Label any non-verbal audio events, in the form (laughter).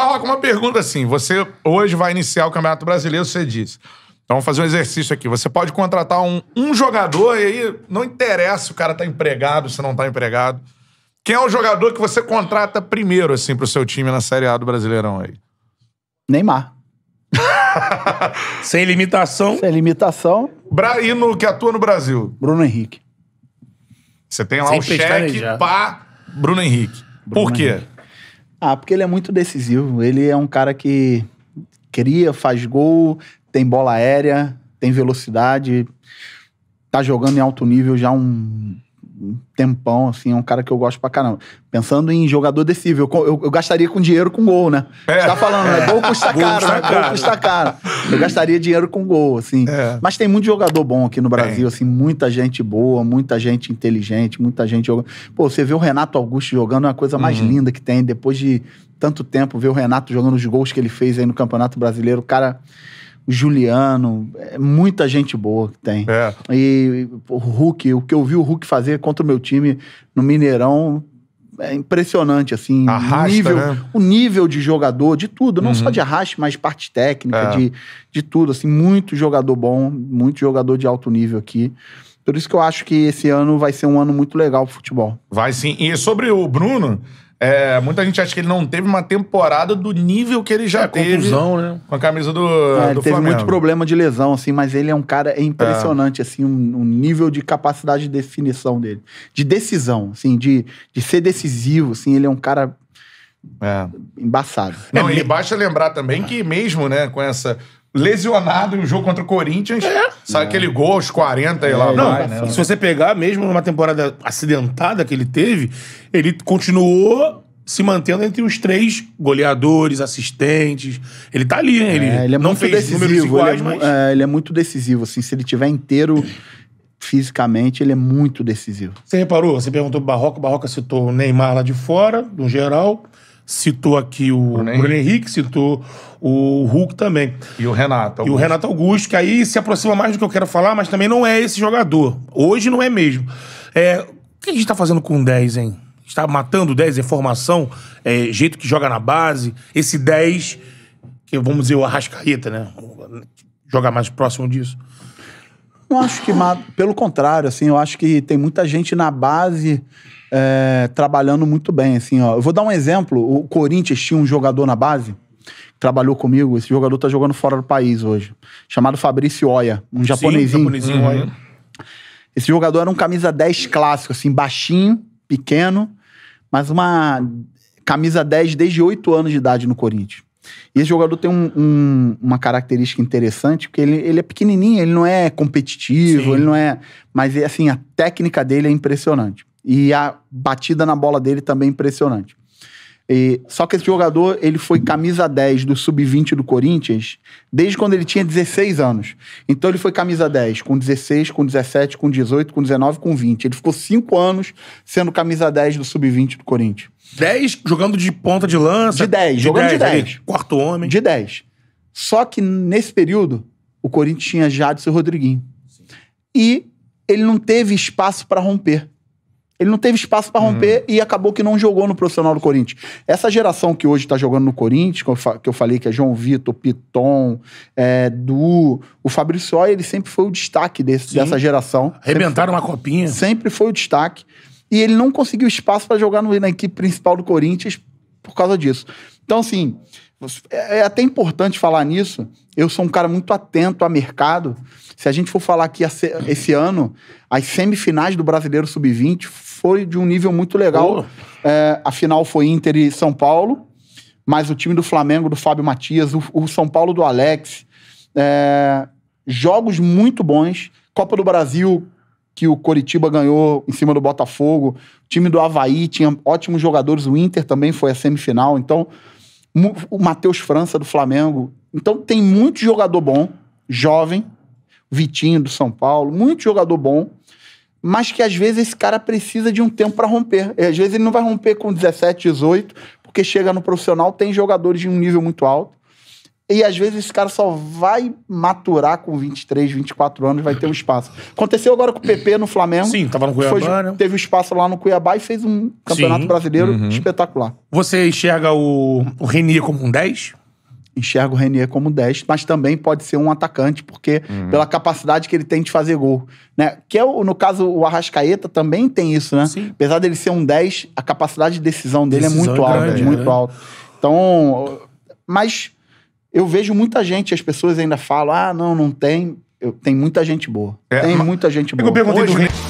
Barroca, uma pergunta assim. Você hoje vai iniciar o Campeonato Brasileiro, você disse. Então vamos fazer um exercício aqui. Você pode contratar um, um jogador e aí não interessa se o cara tá empregado, se não tá empregado. Quem é o jogador que você contrata primeiro, assim, pro seu time na Série A do Brasileirão aí? Neymar. (laughs) Sem limitação. Sem limitação. Bra e no que atua no Brasil? Bruno Henrique. Você tem lá Sem o cheque, pá, Bruno Henrique. Bruno Por quê? Henrique. Ah, porque ele é muito decisivo. Ele é um cara que cria, faz gol, tem bola aérea, tem velocidade, tá jogando em alto nível já há um um tempão, assim, é um cara que eu gosto pra caramba. Pensando em jogador decível, eu, eu, gastaria com dinheiro com gol, né? É. tá falando, né? Gol custa gol caro, né? Gol custa caro. Eu gastaria dinheiro com gol, assim. É. Mas tem muito jogador bom aqui no Brasil, é. assim, muita gente boa, muita gente inteligente, muita gente jogando. Pô, você vê o Renato Augusto jogando, é a coisa mais uhum. linda que tem. Depois de tanto tempo, ver o Renato jogando os gols que ele fez aí no Campeonato Brasileiro, o cara Juliano, é muita gente boa que tem. É. E o Hulk, o que eu vi o Hulk fazer contra o meu time no Mineirão é impressionante, assim. Arrasta, nível, né? O nível de jogador, de tudo, não uhum. só de arraste, mas parte técnica, é. de, de tudo, assim. Muito jogador bom, muito jogador de alto nível aqui. Por isso que eu acho que esse ano vai ser um ano muito legal pro futebol. Vai sim. E sobre o Bruno, é, muita gente acha que ele não teve uma temporada do nível que ele já é, teve. Conclusão, né? Com a camisa do, é, do teve Flamengo. muito problema de lesão, assim, mas ele é um cara é impressionante, é. assim, um, um, nível de capacidade de definição dele. De decisão, assim, de, de ser decisivo, assim, ele é um cara é. embaçado. Não, e basta lembrar também que mesmo, né, com essa lesionado em um jogo contra o Corinthians. É. Sabe é. aquele gol aos 40 e é, lá não, né? né? Se você pegar, mesmo numa temporada acidentada que ele teve, ele continuou se mantendo entre os três goleadores, assistentes. Ele tá ali, hein? Ele, é, ele é não fez decisivo, números iguais, ele é, mas... É, ele é muito decisivo, assim. Se ele tiver inteiro fisicamente, ele é muito decisivo. Você reparou? Você perguntou pro Barroca. O Barroca citou o Neymar lá de fora, no geral citou aqui o Bruno Henrique. Henrique, citou o Hulk também. E o Renato Augusto. E o Renato Augusto, que aí se aproxima mais do que eu quero falar, mas também não é esse jogador. Hoje não é mesmo. É, o que a gente tá fazendo com 10, hein? Está matando 10, é formação, é, jeito que joga na base. Esse 10, que vamos dizer o Arrascaeta, né? Joga mais próximo disso. Não acho que Pelo contrário, assim, eu acho que tem muita gente na base é, trabalhando muito bem. Assim, ó. Eu vou dar um exemplo. O Corinthians tinha um jogador na base trabalhou comigo. Esse jogador tá jogando fora do país hoje. Chamado Fabrício Oya, um japonesinho. uhum. Esse jogador era um camisa 10 clássico, assim, baixinho, pequeno, mas uma camisa 10 desde 8 anos de idade no Corinthians. E esse jogador tem um, um, uma característica interessante, porque ele, ele é pequenininho, ele não é competitivo, Sim. ele não é. Mas, é, assim, a técnica dele é impressionante. E a batida na bola dele também é impressionante. E, só que esse jogador, ele foi camisa 10 do sub-20 do Corinthians desde quando ele tinha 16 anos. Então ele foi camisa 10 com 16, com 17, com 18, com 19, com 20. Ele ficou 5 anos sendo camisa 10 do sub-20 do Corinthians. 10 jogando de ponta de lança? De 10, de jogando 10, de 10. Ali, quarto homem. De 10. Só que nesse período, o Corinthians tinha Jadson Rodriguinho. Sim. E ele não teve espaço para romper. Ele não teve espaço para romper hum. e acabou que não jogou no profissional do Corinthians. Essa geração que hoje está jogando no Corinthians, que eu, falei que é João Vitor, Piton, é, Du, o Fabrício, ele sempre foi o destaque desse, dessa geração. Arrebentaram uma copinha. Sempre foi o destaque. E ele não conseguiu espaço para jogar no, na equipe principal do Corinthians por causa disso. Então, assim, é, é até importante falar nisso. Eu sou um cara muito atento a mercado. Se a gente for falar aqui esse ano, as semifinais do Brasileiro Sub-20 foi de um nível muito legal. Oh. É, a final foi Inter e São Paulo, mas o time do Flamengo, do Fábio Matias, o, o São Paulo do Alex. É, jogos muito bons. Copa do Brasil que o Coritiba ganhou em cima do Botafogo. O time do Havaí tinha ótimos jogadores. O Inter também foi a semifinal. Então, o Matheus França do Flamengo. Então, tem muito jogador bom, jovem. Vitinho do São Paulo. Muito jogador bom mas que às vezes esse cara precisa de um tempo para romper. E, às vezes ele não vai romper com 17, 18, porque chega no profissional, tem jogadores de um nível muito alto. E às vezes esse cara só vai maturar com 23, 24 anos, vai ter um espaço. Aconteceu agora com o PP no Flamengo. Sim, tava no Cuiabá, foi, né? Teve um espaço lá no Cuiabá e fez um campeonato Sim. brasileiro uhum. espetacular. Você enxerga o, o Renier como um 10? Enxergo o Renier como um 10, mas também pode ser um atacante, porque uhum. pela capacidade que ele tem de fazer gol. Né? Que é, no caso, o Arrascaeta também tem isso, né? Sim. Apesar dele ser um 10, a capacidade de decisão dele é decisão é muito é grande, alta. É muito né? alta. Então. Mas eu vejo muita gente, as pessoas ainda falam, ah, não, não tem. Eu, tem muita gente boa. É, tem muita gente boa. Eu perguntei Hoje, do...